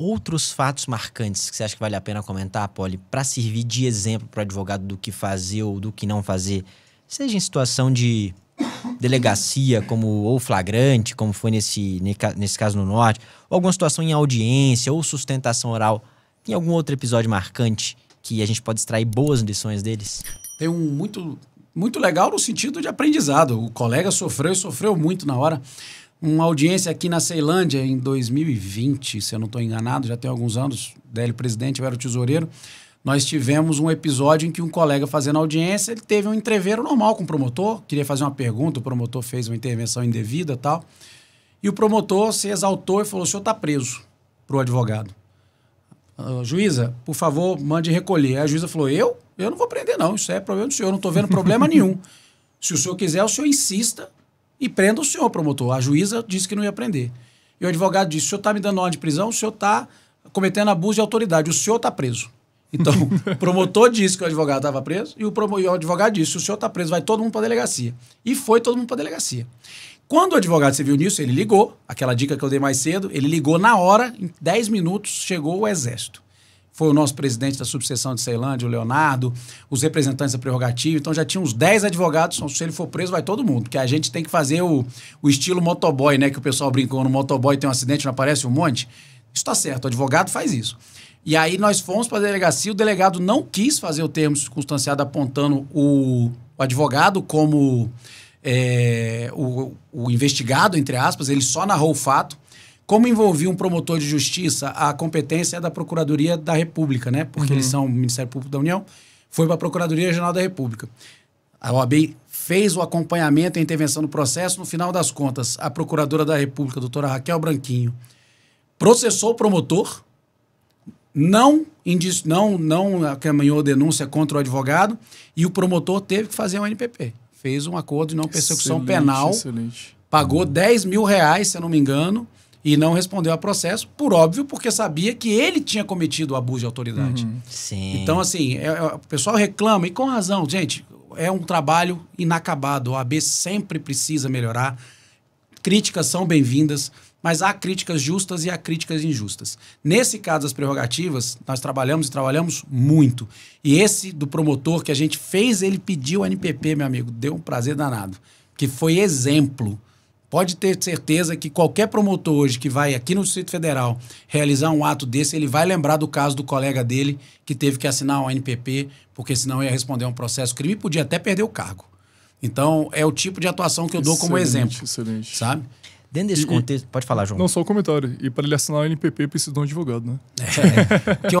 outros fatos marcantes que você acha que vale a pena comentar, Poli, para servir de exemplo para o advogado do que fazer ou do que não fazer, seja em situação de delegacia, como ou flagrante, como foi nesse, nesse caso no Norte, ou alguma situação em audiência ou sustentação oral, tem algum outro episódio marcante que a gente pode extrair boas lições deles? Tem um muito muito legal no sentido de aprendizado. O colega sofreu e sofreu muito na hora uma audiência aqui na Ceilândia em 2020, se eu não estou enganado, já tem alguns anos, DL presidente, eu era o tesoureiro. Nós tivemos um episódio em que um colega fazendo audiência, ele teve um entreveiro normal com o promotor, queria fazer uma pergunta, o promotor fez uma intervenção indevida tal. E o promotor se exaltou e falou: o senhor está preso para o advogado. Ah, juíza, por favor, mande recolher. Aí a juíza falou: eu? Eu não vou prender, não. Isso é problema do senhor, eu não estou vendo problema nenhum. Se o senhor quiser, o senhor insista e prenda o senhor, promotor. A juíza disse que não ia prender. E o advogado disse: o senhor está me dando ordem de prisão, o senhor está cometendo abuso de autoridade, o senhor está preso. Então, o promotor disse que o advogado estava preso e o, e o advogado disse: o senhor está preso, vai todo mundo para a delegacia. E foi todo mundo para a delegacia. Quando o advogado se viu nisso, ele ligou, aquela dica que eu dei mais cedo, ele ligou na hora, em 10 minutos chegou o exército foi o nosso presidente da subseção de Ceilândia, o Leonardo, os representantes da prerrogativa. Então já tinha uns 10 advogados. Então, se ele for preso, vai todo mundo. Porque a gente tem que fazer o, o estilo motoboy, né? Que o pessoal brincou no motoboy, tem um acidente, não aparece um monte. Isso está certo, o advogado faz isso. E aí nós fomos para a delegacia, o delegado não quis fazer o termo circunstanciado apontando o, o advogado como é, o, o investigado, entre aspas, ele só narrou o fato como envolvi um promotor de justiça, a competência é da Procuradoria da República, né? Porque uhum. eles são o Ministério Público da União, foi para a Procuradoria Regional da República. A OAB fez o acompanhamento e a intervenção no processo. No final das contas, a Procuradora da República, doutora Raquel Branquinho, processou o promotor, não, indício, não, não acaminhou denúncia contra o advogado e o promotor teve que fazer um NPP. Fez um acordo de não persecução excelente, penal, excelente. pagou 10 uhum. mil reais, se eu não me engano, e não respondeu a processo, por óbvio, porque sabia que ele tinha cometido o abuso de autoridade. Uhum. Sim. Então, assim, é, é, o pessoal reclama, e com razão, gente, é um trabalho inacabado. O AB sempre precisa melhorar. Críticas são bem-vindas, mas há críticas justas e há críticas injustas. Nesse caso das prerrogativas, nós trabalhamos e trabalhamos muito. E esse do promotor que a gente fez, ele pediu o NPP, meu amigo, deu um prazer danado, que foi exemplo Pode ter certeza que qualquer promotor hoje que vai aqui no Distrito Federal realizar um ato desse, ele vai lembrar do caso do colega dele que teve que assinar o NPP, porque senão ia responder a um processo crime e podia até perder o cargo. Então, é o tipo de atuação que eu excelente, dou como exemplo. Excelente. Sabe? Dentro desse e, contexto. Pode falar, João. Não, só o um comentário. E para ele assinar o NPP, precisa de um advogado, né? É, que eu